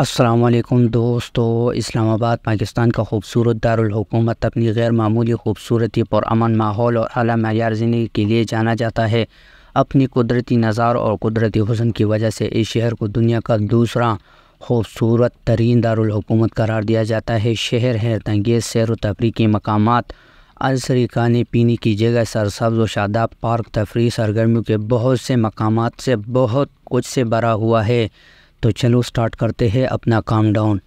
असलकुम दोस्तों इस्लामाबाद पाकिस्तान का खूबसूरत दारकूमत अपनी गैर मामूली खूबसूरती अमन माहौल और अली मैार ज़िंदगी के लिए जाना जाता है अपनी कुदरती नज़ार और कुदरती हसन की वजह से इस शहर को दुनिया का दूसरा खूबसूरत तरीन दारकूमत करार दिया जाता है शहर है तंगेज़ सैर व तफरी के मकाम अलसरी खाने पीने की जगह सरसब्ज व शादाब पार्क तफरी सरगर्मियों के बहुत से मकाम से बहुत कुछ से भरा हुआ है तो चलो स्टार्ट करते हैं अपना काम डाउन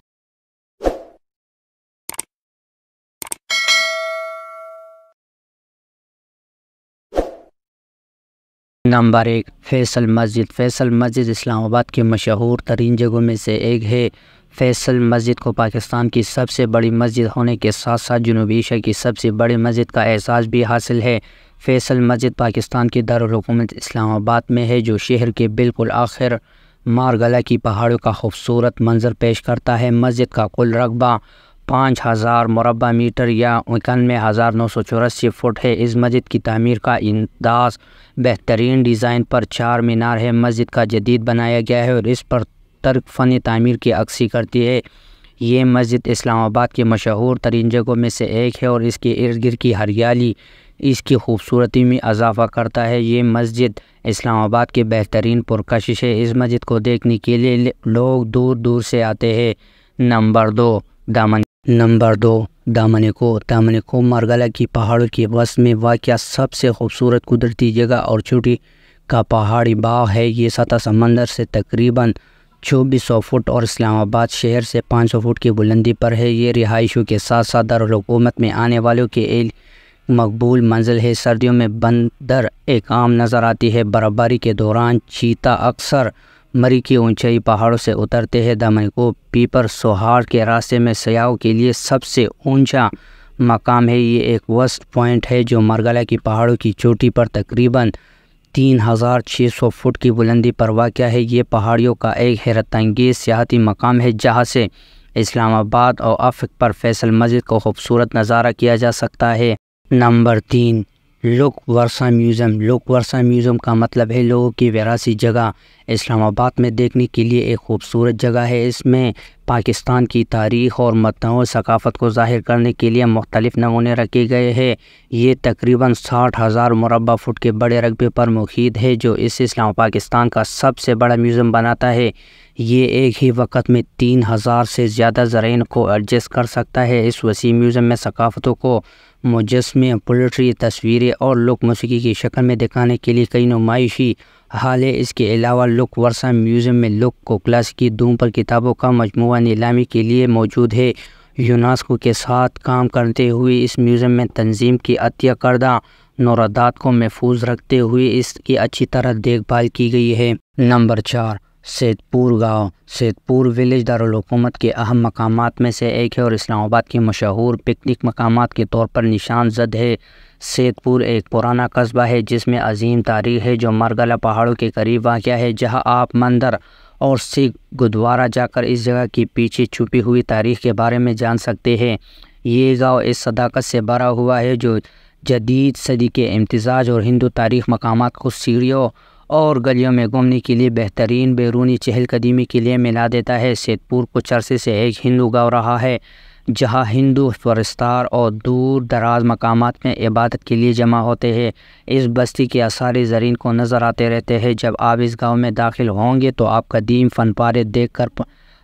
नंबर एक फैसल मस्जिद फैसल मस्जिद इस्लामाबाद के मशहूर तरीन जगहों में से एक है फैसल मस्जिद को पाकिस्तान की सबसे बड़ी मस्जिद होने के साथ साथ जनूबी एशिया की सबसे बड़ी मस्जिद का एहसास भी हासिल है फैसल मस्जिद पाकिस्तान की दारकूमत इस्लामाबाद में है जो शहर के बिल्कुल आखिर मारगला की पहाड़ियों का खूबसूरत मंजर पेश करता है मस्जिद का कुल रकबा पाँच हज़ार मुरबा मीटर या इक्यानवे हज़ार नौ सौ चौरासी फुट है इस मस्जिद की तमीर का अंदाज बेहतरीन डिज़ाइन पर चार मीनार है मस्जिद का जदीद बनाया गया है और इस पर तर्क फ़न तमीर की अक्सी करती है ये मस्जिद इस्लामाबाद के मशहूर तरीन जगहों में से एक है और इसके इर्द गिर्द की हरियाली इसकी खूबसूरती में इजाफ़ा करता है ये मस्जिद इस्लामाबाद की बेहतरीन पुरकशिश है इस मस्जिद को देखने के लिए लोग दूर दूर से आते हैं नंबर दो दामन नंबर दो दामनिको दामनिको मरगला की पहाड़ों के बस में वाक़ सबसे खूबसूरत कुदरती जगह और छोटी का पहाड़ी बाग है ये सतह समंदर से तकरीबन चौबीस सौ फुट और इस्लामाबाद शहर से पाँच सौ फुट की बुलंदी पर है ये रिहाइशों के साथ साथ दारकूमत में आने वालों के मकबूल मंजिल है सर्दियों में बंदर एक आम नज़र आती है बर्फबारी के दौरान चीता अक्सर मरी की ऊंचाई पहाड़ों से उतरते हैं दमन को पीपर सोहार के रास्ते में सयाहों के लिए सबसे ऊंचा मकाम है ये एक वस्ट पॉइंट है जो मरगला की पहाड़ों की चोटी पर तकरीबन तीन हज़ार छः सौ फुट की बुलंदी पर वाक़ है ये पहाड़ियों का एक हैरत अंगेज़ सियाहती मकाम है जहाँ से इस्लामाबाद और अफ्रीक पर फैसल मस्जिद को खूबसूरत नज़ारा किया जा सकता है नंबर तीन लोक वर्षा म्यूज़ियम लोक वर्षा म्यूज़ियम का मतलब है लोगों की वरासी जगह इस्लामाबाद में देखने के लिए एक खूबसूरत जगह है इसमें पाकिस्तान की तारीख और मतनों सकाफ़त को ज़ाहिर करने के लिए मुख्तलिफ़ नमूने रखे गए हैं ये तकरीबन साठ हज़ार मुरबा फुट के बड़े रकबे पर मुखीद है जो इस इस्लाम पाकिस्तान का सबसे बड़ा म्यूज़ियम बनाता है ये एक ही वक्त में तीन हज़ार से ज़्यादा जरिए को एडजस्ट कर सकता है इस वसी म्यूज़ियम में सकाफ़तों को मुजस्मे पोल्ट्री तस्वीरें और लोक मौसीकी की शक्ल में दिखाने के लिए कई नुमाइशी हाल है इसके अलावा लुक वर्षा म्यूज़ियम में लुक को क्लासिकी धूम पर किताबों का मजमू नीलामी के लिए मौजूद है यूनास्को के साथ काम करते हुए इस म्यूज़ियम में तंजीम की अतिया करदा नौरादात को महफूज रखते हुए इसकी अच्छी तरह देखभाल की गई है नंबर चार सैदपुर गांव सैदपुर विलेज दारकूमत के अहम मकाम में से एक है और इस्लामाबाद के मशहूर पिकनिक मकाम के तौर पर निशान जद है सैदपुर एक पुराना कस्बा है जिसमें अजीम तारीख है जो मरगला पहाड़ों के करीब वाक़ है जहां आप मंदिर और सिख गुरुद्वारा जाकर इस जगह की पीछे छुपी हुई तारीख के बारे में जान सकते हैं ये गांव इस सदाकत से भरा हुआ है जो जदीद सदी के इम्तजाज और हिंदू तारीख मकाम को सीढ़ियों और गलियों में घूमने के लिए बेहतरीन बैरूनी चहलकदमी के लिए मिला देता है सैदपुर कुछ अरसे से एक हिंदू गाँव रहा है जहाँ हिंदू फरिस्तार और दूर दराज मकाम में इबादत के लिए जमा होते हैं इस बस्ती के आसार ज़रीन को नज़र आते रहते हैं जब आप इस गांव में दाखिल होंगे तो आप कदीम फ़नपारे देख कर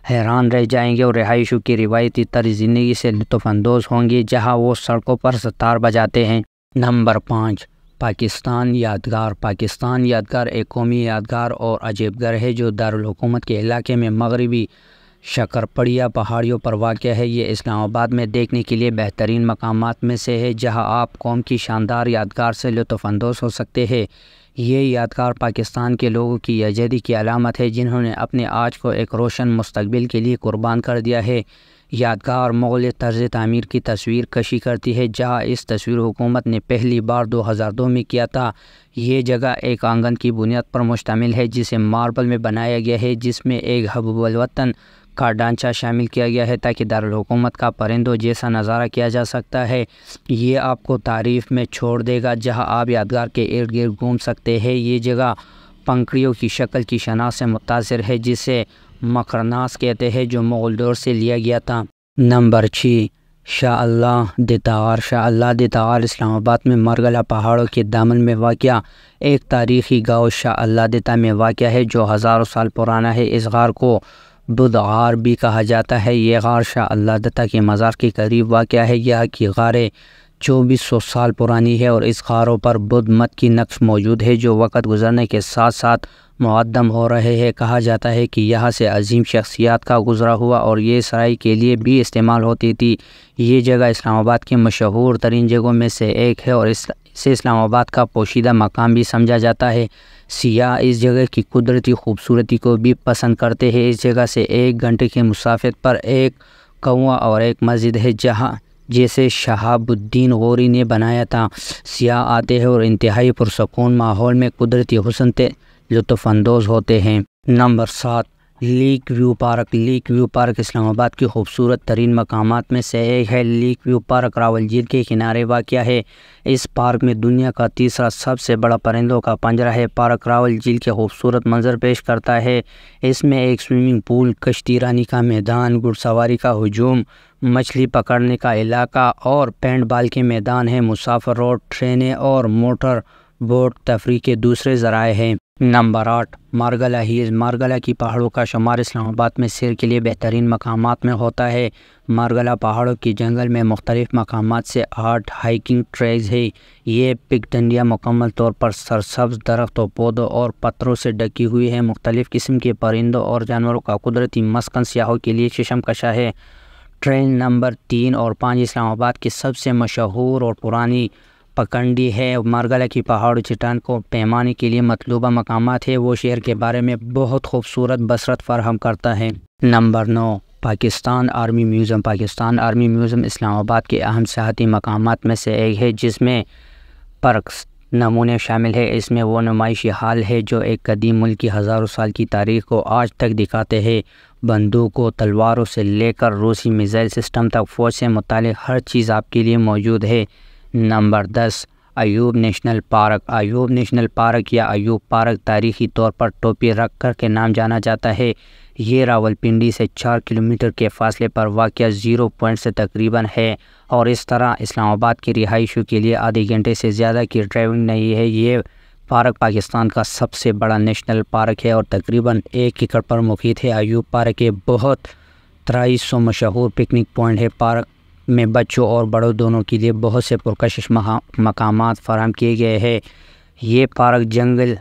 हैरान रह जाएंगे और रिहाइशों की रिवायती तर ज़िंदगी से लुफानंदोज़ होंगे जहाँ वो सड़कों पर सतार बजाते हैं नंबर पाँच पाकिस्तान यादगार पाकिस्तान यादगार एक कौमी यादगार और अजीबगर है जो दारकूमत के इलाके में मगरबी शकरपड़िया पहाड़ियों पर वाक़ है ये इस्लामाबाद में देखने के लिए बेहतरीन मकाम में से है जहाँ आप कौम की शानदार यादगार से लुफानंदोज़ हो सकते हैं ये यादगार पाकिस्तान के लोगों की यजदी की अलामत है जिन्होंने अपने आज को एक रोशन मुस्तबिल के लिए कुर्बान कर दिया है यादगार मुग़ल तर्ज तमीर की तस्वीर कशी करती है जहाँ इस तस्वीर हुकूमत ने पहली बार 2002 में किया था ये जगह एक आंगन की बुनियाद पर मुश्तमिल है जिसे मार्बल में बनाया गया है जिसमें एक हबुबलवतन का ढांचा शामिल किया गया है ताकि दारकूमत का परिंदों जैसा नज़ारा किया जा सकता है ये आपको तारीफ में छोड़ देगा जहां आप यादगार के इर्द गिर्द घूम सकते हैं ये जगह पंखड़ियों की शक्ल की शनाख से मुतासर है जिसे मकरनास कहते हैं जो मुग़ल दौर से लिया गया था नंबर छः शाह दितार शाह दितार इस्लामाबाद में मरगला पहाड़ों के दामन में वाक़ एक तारीख़ी गाँव शाह दिता में वाक़ है जो हज़ारों साल पुराना है इस गार को गार भी कहा जाता है ये गार शाह अल्लाह दत्ता के मज़ार के करीब वाक़ है यह की गारें चौबीस सौ साल पुरानी है और इस गारों पर बुद्ध मत की नक्श मौजूद है जो वक़्त गुजरने के साथ साथ मुद्दम हो रहे हैं कहा जाता है कि यहाँ से अजीम शख्सियात का गुजरा हुआ और ये सराय के लिए भी इस्तेमाल होती थी ये जगह इस्लामाबाद की मशहूर तरीन जगहों में से एक है और इस इस्लामाबाद का पोशीदा मकाम भी समझा जाता है सियाह इस जगह की कुदरती खूबसूरती को भी पसंद करते हैं इस जगह से एक घंटे के मुसाफिर पर एक कौआ और एक मस्जिद है जहाँ जैसे शहाबुद्दीन गौरी ने बनाया था सियाह आते हैं और इंतहाई पुरसकून माहौल में कुदरती हुसनते लुफानंदोज़ होते हैं नंबर सात lake view park lake view park Islamabad के खूबसूरत तरीन मकाम में से एक है लीक व्यू पार्क रावल झील के किनारे वाक़ है इस पार्क में दुनिया का तीसरा सबसे बड़ा परिंदों का पंजरा है पार्क रावल झील के खूबसूरत मंजर पेश करता है इसमें एक स्विमिंग पूल कश्ती रानी का मैदान घुड़सवारी का हजूम मछली पकड़ने का इलाका और पेंट बाल के मैदान है मुसाफर रोड ट्रेनें और मोटर बोट तफरी के दूसरे ज़राए हैं नंबर आठ मारगला हीज मारगला की पहाड़ों का शुमार इस्लामाबाद में सैर के लिए बेहतरीन मकाम में होता है मारगला पहाड़ों की जंगल में मुख्तलिफ मकाम से आठ हाइकिंग ट्रैक्स है ये पिक डंडिया मुकम्मल तौर पर सरसब्ज दरख्तों पौधों और पत्थरों से ढकी हुई है मुख्तलिफ़ किस्म के परिंदों और जानवरों का कुदरती मस्कन सियाहों के लिए शीशम कशा है ट्रेन नंबर तीन और पाँच इस्लामाबाद की सबसे मशहूर और पुरानी पकंडी है मरगला की पहाड़ चट्टान को पैमाने के लिए मतलूबा मकाम है वो शहर के बारे में बहुत खूबसूरत बसरत फराहम करता है नंबर नौ Pakistan army museum Pakistan army museum Islamabad के अहम सियाती मकाम में से एक है जिसमें पर्कस नमूने शामिल है इसमें वो नुमाइशी हाल है जो एक कदीम मुल्क की हज़ारों साल की तारीख को आज तक दिखाते हैं बंदूकों तलवारों से लेकर रूसी मिज़ाइल सिस्टम तक फ़ौज से मुतल हर चीज़ आपके लिए मौजूद है नंबर दस Ayub national park Ayub national park या अयूब पार्क तारीखी तौर पर टोपी रख कर के नाम जाना जाता है ये रावलपिंडी से चार किलोमीटर के फासले पर वाक़ ज़ीरो पॉइंट से तकरीबन है और इस तरह इस्लामाबाद की रिहाइशों के लिए आधे घंटे से ज़्यादा की ड्राइविंग नहीं है ये पार्क पाकिस्तान का सबसे बड़ा नेशनल पार्क है और तकरीबन एक एकड़ पर मुफीद है अयूब पार्क के बहुत तराई सौ मशहूर पिकनिक पॉइंट है पार्क में बच्चों और बड़ों दोनों के लिए बहुत से पुरकशिश मकाम फराम किए गए हैं ये पार्क जंगल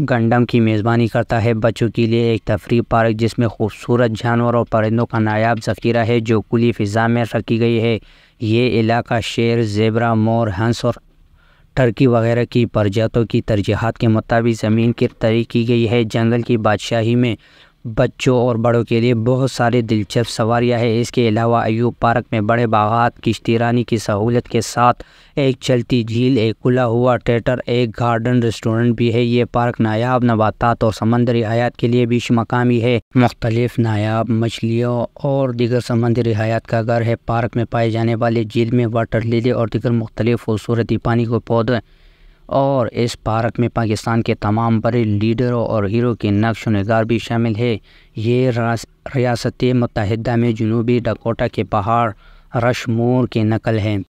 गंडम की मेज़बानी करता है बच्चों के लिए एक तफरी पार्क जिसमें खूबसूरत जानवर और परिंदों का नायाब जखीरा है जो कुली फ़िज़ा में रखी गई है ये इलाका शेर जेबरा मोर हंस और टर्की वगैरह की प्रजातों की तरजीहत के मुताबिक ज़मीन की तय की गई है जंगल की बादशाही में बच्चों और बड़ों के लिए बहुत सारे दिलचस्प सवारियां हैं इसके अलावा अयूब पार्क में बड़े बागात किश्तीरानी की सहूलत के साथ एक चलती झील एक खुला हुआ थिएटर एक गार्डन रेस्टोरेंट भी है ये पार्क नायाब नबातात और समंदरी हयात के लिए भी मकामी है मुख्तलिफ नायाब मछलियों और दिगर समंदरी हयात का घर है पार्क में पाए जाने वाले झील में वाटर लीले और दिगर मुख्तलिफ खूबसूरती पानी को पौधे और इस पार्क में पाकिस्तान के तमाम बड़े लीडरों और हीरो के नक्श नगार भी शामिल है ये रियासत मतहद में जनूबी डकोटा के पहाड़ रशमोर के नकल हैं